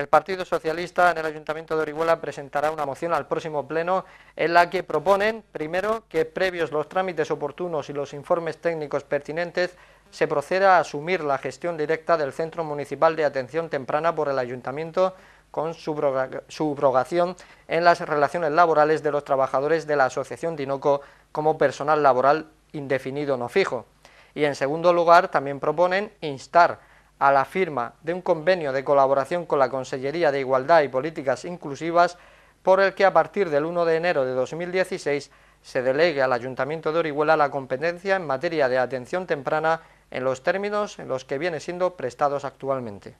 El Partido Socialista en el Ayuntamiento de Orihuela presentará una moción al próximo pleno en la que proponen, primero, que previos los trámites oportunos y los informes técnicos pertinentes, se proceda a asumir la gestión directa del Centro Municipal de Atención Temprana por el Ayuntamiento con subrogación en las relaciones laborales de los trabajadores de la Asociación Dinoco como personal laboral indefinido no fijo. Y en segundo lugar, también proponen instar a la firma de un convenio de colaboración con la Consellería de Igualdad y Políticas Inclusivas por el que a partir del 1 de enero de 2016 se delegue al Ayuntamiento de Orihuela la competencia en materia de atención temprana en los términos en los que viene siendo prestados actualmente.